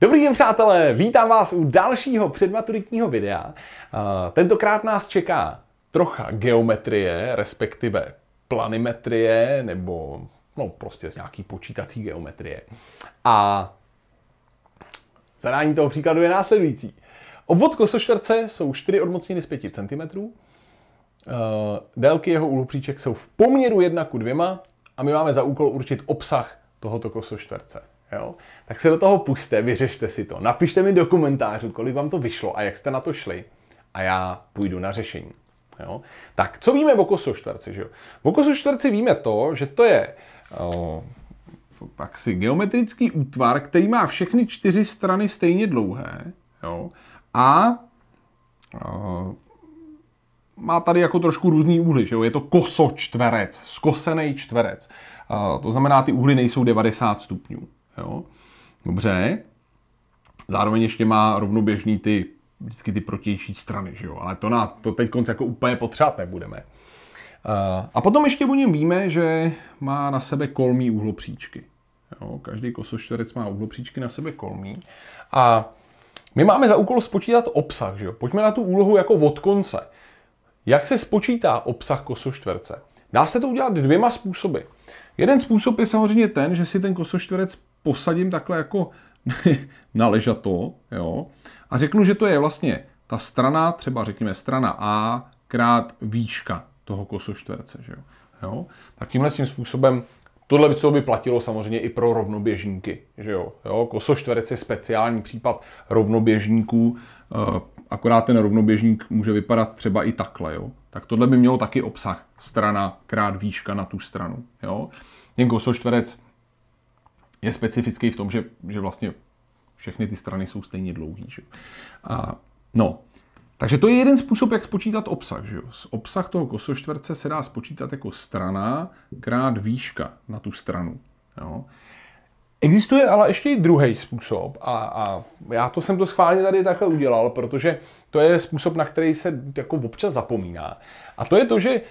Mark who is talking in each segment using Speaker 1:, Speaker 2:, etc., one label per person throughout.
Speaker 1: Dobrý den, přátelé! Vítám vás u dalšího předmaturitního videa. Tentokrát nás čeká trocha geometrie, respektive planimetrie, nebo no prostě z nějaký počítací geometrie. A zadání toho příkladu je následující. Obvod kosošverce jsou 4 odmocniny z 5 cm, e, délky jeho úhlopříček jsou v poměru 1 k 2 a my máme za úkol určit obsah tohoto kosoštverce. Jo? Tak se do toho puste, vyřešte si to. Napište mi do komentářů, kolik vám to vyšlo a jak jste na to šli. A já půjdu na řešení. Jo? Tak, co víme o kosoštverci? Že jo? O kosoštverci víme to, že to je o, si geometrický útvar, který má všechny čtyři strany stejně dlouhé. Jo? A o, má tady jako trošku různý úhly, že jo? Je to kosočtverec, skosený čtverec. O, to znamená, ty úhly nejsou 90 stupňů. Jo? Dobře. Zároveň ještě má rovnoběžný ty vždycky ty protější strany, že jo? ale to, na, to teď konc jako úplně potřebovat nebudeme. Eh, a potom ještě o něm víme, že má na sebe kolmý úhlopříčky. Jo, každý kosoštverec má úhlopříčky na sebe kolmý. A my máme za úkol spočítat obsah. Že jo? Pojďme na tu úlohu jako od konce. Jak se spočítá obsah kosoštverce? Dá se to udělat dvěma způsoby. Jeden způsob je samozřejmě ten, že si ten kosoštverec posadím takhle jako na ležato, jo, a řeknu, že to je vlastně ta strana, třeba řekněme strana A krát výška toho kosoštverce, že jo. jo? Tak tímhle tím způsobem Tohle by, co by platilo samozřejmě i pro rovnoběžníky. Že jo? Jo? Kosoštverec je speciální případ rovnoběžníků, eh, akorát ten rovnoběžník může vypadat třeba i takhle. Jo? Tak tohle by mělo taky obsah strana krát výška na tu stranu. Jo? Ten kosoštverec je specifický v tom, že, že vlastně všechny ty strany jsou stejně dlouhý. Že? A, no, takže to je jeden způsob, jak spočítat obsah. Že Z Obsah toho kosoštverce se dá spočítat jako strana krát výška na tu stranu. Jo? Existuje ale ještě i druhý způsob a, a já to jsem to schválně tady takhle udělal, protože to je způsob, na který se jako občas zapomíná. A to je to, že eh,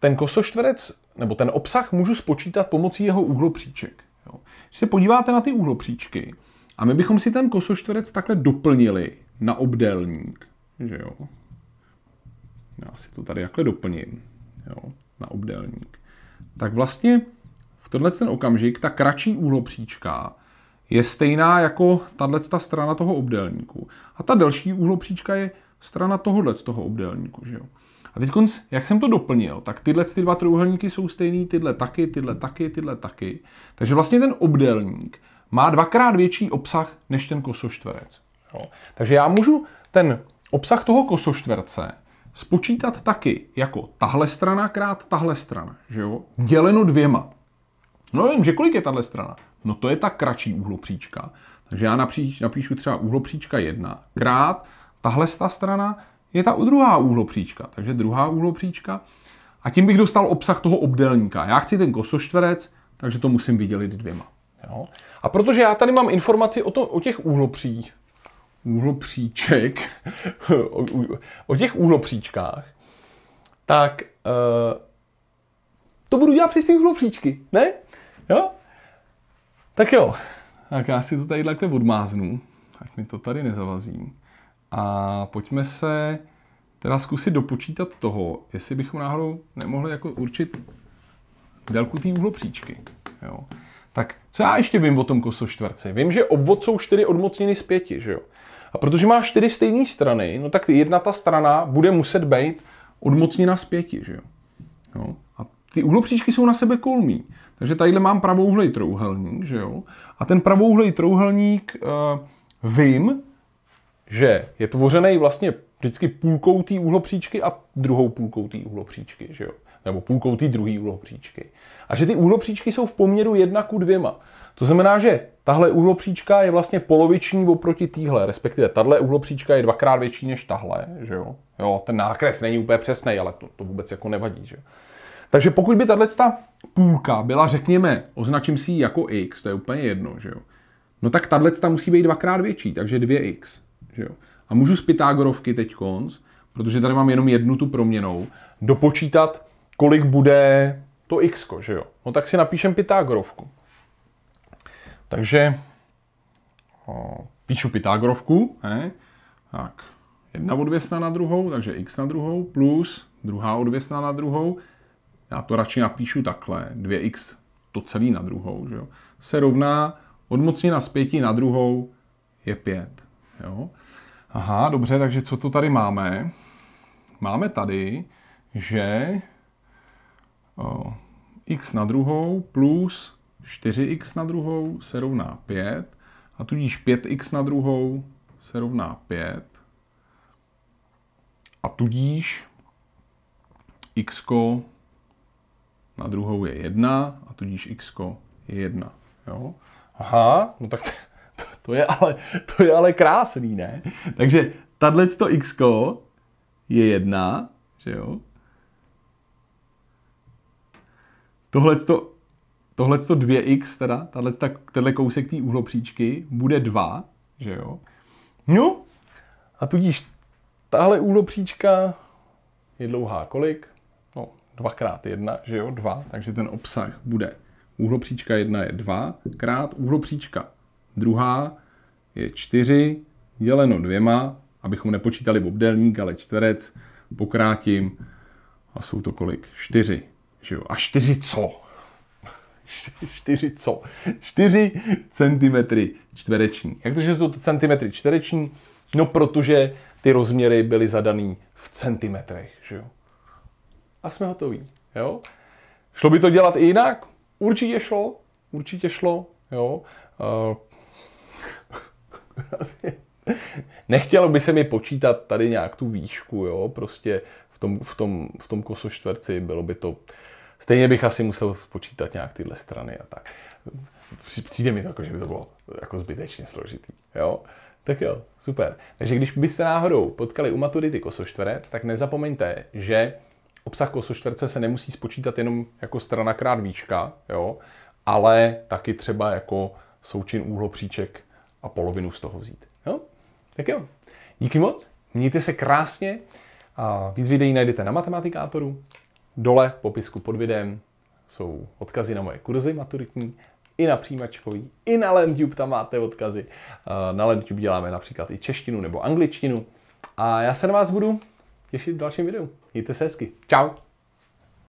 Speaker 1: ten kosoštverec nebo ten obsah můžu spočítat pomocí jeho úhlopříček. Jo. Když se podíváte na ty úhlopříčky, a my bychom si ten kosoštverec takhle doplnili na obdélník, že jo. Já si to tady takhle doplním, jo, na obdélník. Tak vlastně v tenhle ten okamžik ta kratší úhlopříčka je stejná jako tahle ta strana toho obdélníku. A ta delší úhlopříčka je strana tohohle toho obdélníku, že jo. A teď, jak jsem to doplnil, tak tyhle ty dva trojuhelníky jsou stejný, tyhle taky, tyhle taky, tyhle taky. Takže vlastně ten obdélník má dvakrát větší obsah než ten kosoštverec. Jo. Takže já můžu ten obsah toho kosoštverce spočítat taky jako tahle strana krát tahle strana, že jo? děleno dvěma. No vím, že kolik je tahle strana? No to je ta kratší úhlopříčka. Takže já napříč, napíšu třeba úhlopříčka 1 krát tahle ta strana je ta druhá úhlopříčka. Takže druhá úhlopříčka. A tím bych dostal obsah toho obdélníka. Já chci ten kosoštverec, takže to musím vydělit dvěma. Jo? A protože já tady mám informaci o, to, o těch úhlopří, úhlopříček, o, o těch úhlopříčkách, tak e, to budu dělat přes ty úhlopříčky, ne? Jo? Tak jo. Tak já si to tady takhle odmáznu, ať mi to tady nezavazím. A pojďme se teda zkusit dopočítat toho, jestli bychom náhodou nemohli jako určit délku té úhlopříčky. Jo. Tak co já ještě vím o tom kosoštverci? Vím, že obvod jsou čtyři odmocniny z pěti, že jo? A protože má čtyři stejné strany, no tak jedna ta strana bude muset být odmocnina z pěti, že jo? jo? No, a ty uhlopříčky jsou na sebe kolmí. Takže tadyhle mám pravouhlej trouhelník, že jo? A ten pravouhlej trouhelník e, vím, že je tvořený vlastně vždycky půlkou té úhlopříčky a druhou půlkou té úhlopříčky, že jo? nebo půlkou té druhé úhlopříčky. A že ty úhlopříčky jsou v poměru jedna ku dvěma. To znamená, že tahle úhlopříčka je vlastně poloviční oproti téhle, respektive tahle úhlopříčka je dvakrát větší než tahle, že jo? Jo, ten nákres není úplně přesný, ale to, to vůbec jako nevadí, že jo? Takže pokud by tahle půlka byla, řekněme, označím si ji jako x, to je úplně jedno, že jo? No tak tahle musí být dvakrát větší, takže 2x. Že jo? A můžu z Pythagorovky teď konc, protože tady mám jenom jednu tu proměnou, dopočítat, kolik bude to x, že jo? No tak si napíšem Pythagorovku. Takže o, píšu Pythagorovku, ne? tak jedna odvěsna na druhou, takže x na druhou, plus druhá odvěsna na druhou, já to radši napíšu takhle, 2x to celý na druhou, že jo? se rovná odmocnina z pěti na druhou je 5. Jo. Aha, dobře, takže co to tady máme? Máme tady, že o, x na druhou plus 4x na druhou se rovná 5 a tudíž 5x na druhou se rovná 5 a tudíž x na druhou je 1 a tudíž x je 1. Jo? Aha, no tak to, to je ale, to je ale krásný, ne? Takže tahle to x je jedna, že jo? Tohle to 2x, teda, tato, tenhle kousek té úhlopříčky bude 2, že jo? No, a tudíž tahle úhlopříčka je dlouhá kolik? No, 2 x 1, že jo, 2, takže ten obsah bude úhlopříčka 1 je 2 krát úhlopříčka Druhá je 4 děleno dvěma, abychom nepočítali obdelník, ale čtverec, pokrátím a jsou to kolik? 4. Že jo? A 4 co? 4 co? 4 centimetry čtvereční. Jak to, že jsou to centimetry čtvereční? No, protože ty rozměry byly zadaný v centimetrech, že jo? A jsme hotoví, jo? Šlo by to dělat i jinak? Určitě šlo, určitě šlo, jo? Eh, Nechtělo by se mi počítat tady nějak tu výšku, jo, prostě v tom, v tom, v tom kosoštverci bylo by to... Stejně bych asi musel spočítat nějak tyhle strany a tak. Přijde mi to, jako, že by to bylo jako zbytečně složitý, jo. Tak jo, super. Takže když byste náhodou potkali u maturity kosoštverec, tak nezapomeňte, že obsah kosoštverce se nemusí spočítat jenom jako strana krát výška, jo, ale taky třeba jako součin úhlopříček a polovinu z toho vzít. Jo? Tak jo, díky moc, mějte se krásně a víc videí najdete na Matematikátoru. Dole v popisku pod videem jsou odkazy na moje kurzy maturitní, i na přijímačkový, i na LandTube tam máte odkazy. Na LandTube děláme například i češtinu nebo angličtinu. A já se na vás budu těšit v dalším videu. Mějte se hezky. Čau!